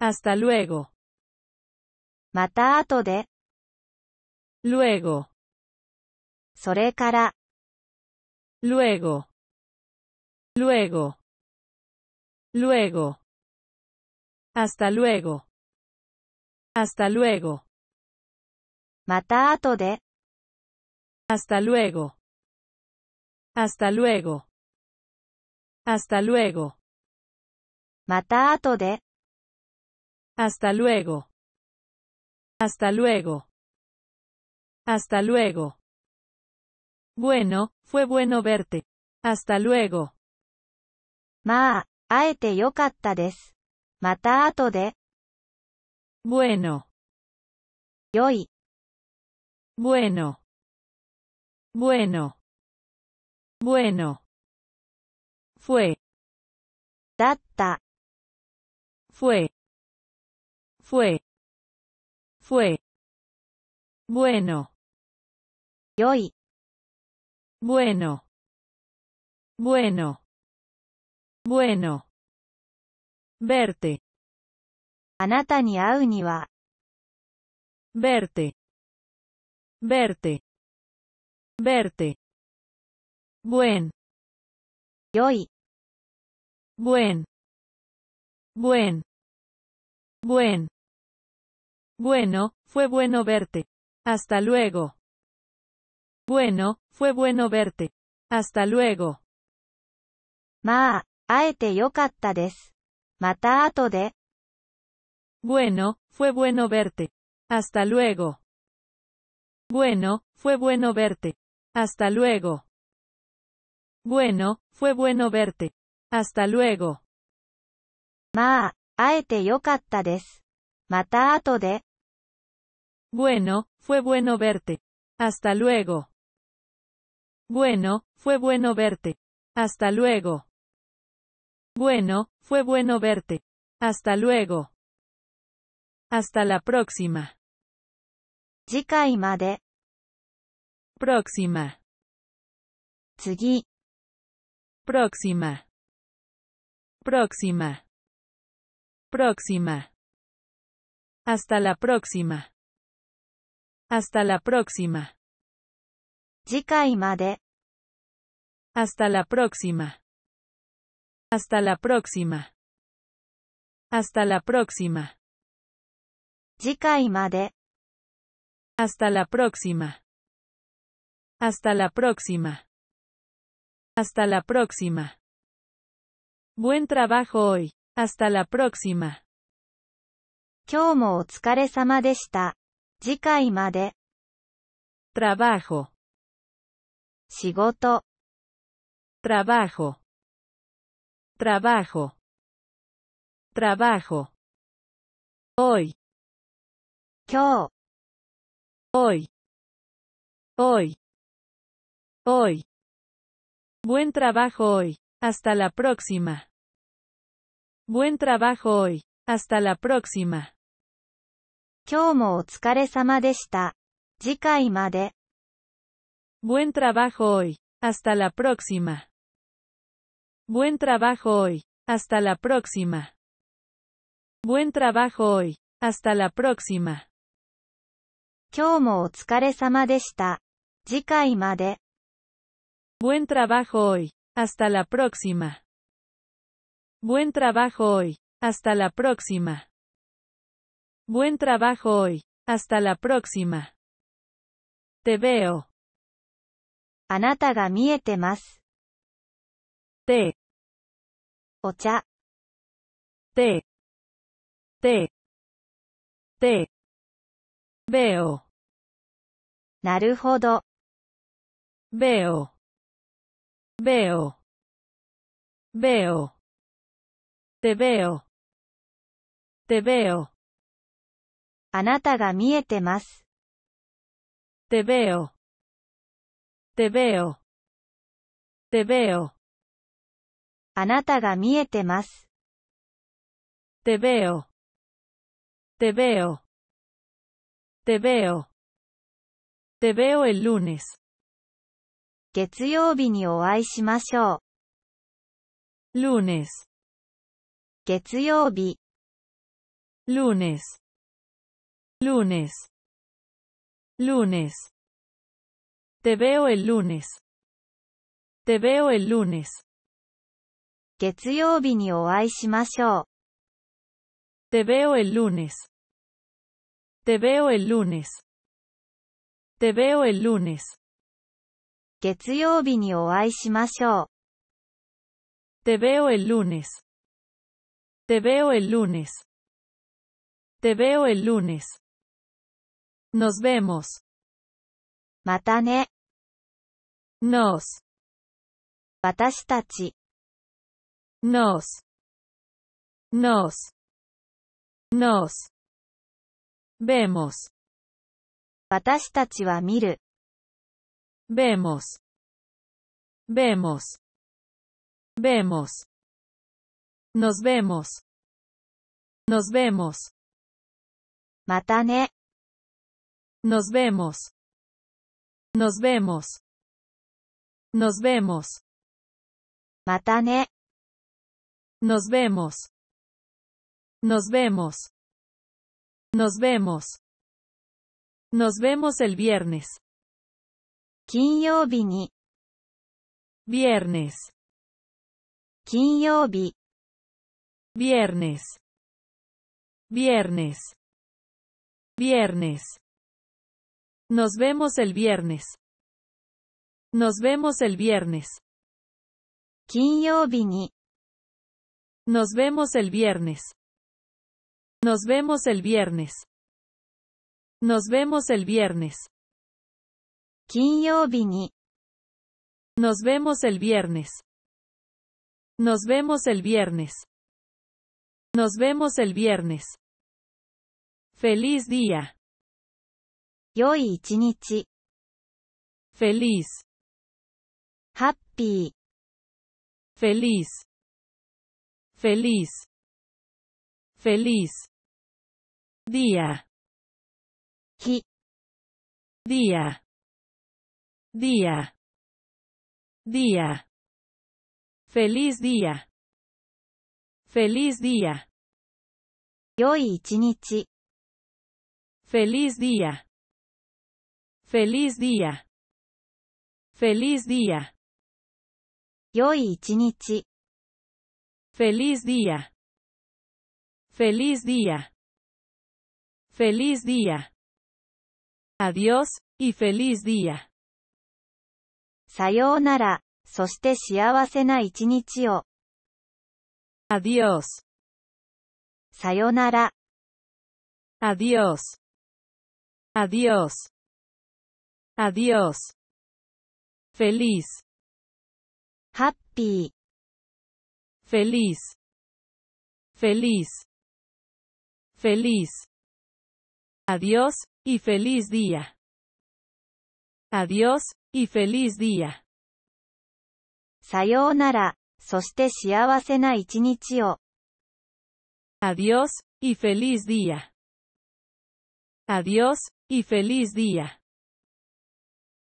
Hasta luego. Mata de. luego, luego. Luego. Luego. Hasta luego. Hasta luego. de. Hasta luego. Hasta luego. Hasta luego. de. Hasta luego. Hasta luego. Hasta luego. Bueno, fue bueno verte. Hasta luego. Ma, aete Mata ato de. bueno. bueno. Bueno. Bueno. fue. Fue fue, fue, bueno, hoy, bueno, bueno, bueno, verte, anata ni au ni wa, verte, verte, verte, buen, hoy, buen, buen, buen bueno, fue bueno verte. Hasta luego. Bueno, fue bueno verte. Hasta luego. Ma, aete de. Bueno, fue bueno verte. Hasta luego. Bueno, fue bueno verte. Hasta luego. Bueno, fue bueno verte. Hasta luego. Ma, aete de. Bueno, fue bueno verte. Hasta luego. Bueno, fue bueno verte. Hasta luego. Bueno, fue bueno verte. Hasta luego. Hasta la próxima. Próxima. próxima. próxima. Hasta la próxima. Hasta la próxima. Hasta la próxima. Hasta la próxima. Hasta la próxima. Hasta la próxima. Hasta la próxima. Hasta la próxima. Buen trabajo hoy. Hasta la próxima. Trabajo. 仕事 trabajo, trabajo. Hoy, Hoy. hoy, hoy. Buen trabajo hoy. Hasta la próxima. Buen trabajo hoy. Hasta la próxima. Buen trabajo hoy. Hasta la próxima. Buen trabajo hoy. Hasta la próxima. Buen trabajo hoy. Hasta la próxima. Buen trabajo hoy. Hasta la próxima. Buen trabajo hoy. Hasta la próxima. Buen trabajo hoy. Hasta la próxima. Te veo. miete Ocha. te, te. Te. Veo, Veo. veo, veo. Te veo. Te veo. あなたが見えてます。てべよ。てべよ。あなたが見えてます。てべよ。てべよ。てべよ。え、l u n e 月曜日にお会いしましょう。l u n e 月曜日。l u n e lunes, lunes. Te veo el lunes. Te veo el lunes. Te veo el lunes. Te veo el lunes. Te veo el lunes. Te veo el lunes. Te veo el lunes. Te veo el lunes. Nos vemos. Matane. Nos. Watashitachi. Nos. Nos. Nos. Vemos. Watashitachi wa miru. Vemos. Vemos. Vemos. Nos vemos. Nos vemos. Matane. Nos vemos. Nos vemos. Nos vemos. Matane. ¿eh? Nos vemos. Nos vemos. Nos vemos. Nos vemos el viernes. viernes Viernes. Viernes. Viernes. Viernes. Nos vemos el viernes. Nos vemos el viernes. Nos vemos el viernes. Nos vemos el viernes. Nos vemos el viernes. Nos vemos el viernes. Nos vemos el viernes. Nos vemos el viernes. Feliz día. 良い一日。feliz, ハッピ feliz, feliz, feliz. Día, 日、día, día, día. Feliz día, feliz día, 良い一日。feliz día. Feliz día. Feliz día. Feliz día. Feliz día. Feliz día. Adiós, y feliz día. Adiós. Sayonara. Adiós. Adiós. Adiós. Feliz. Happy. Feliz. Feliz. Feliz. Adiós, y feliz día. Adiós, y feliz día. Adiós y feliz día. Adiós, y feliz día.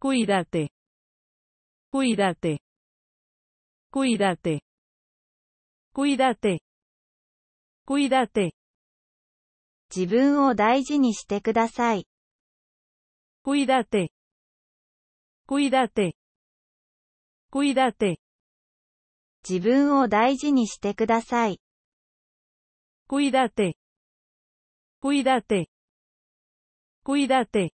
Cuídate. Cuídate. Cuídate. Cuídate. Cuídate. 自分を大事にしてください。Cuídate. Cuídate. Cuídate. 自分を大事にしてください。Cuídate. Cuídate. Cuídate.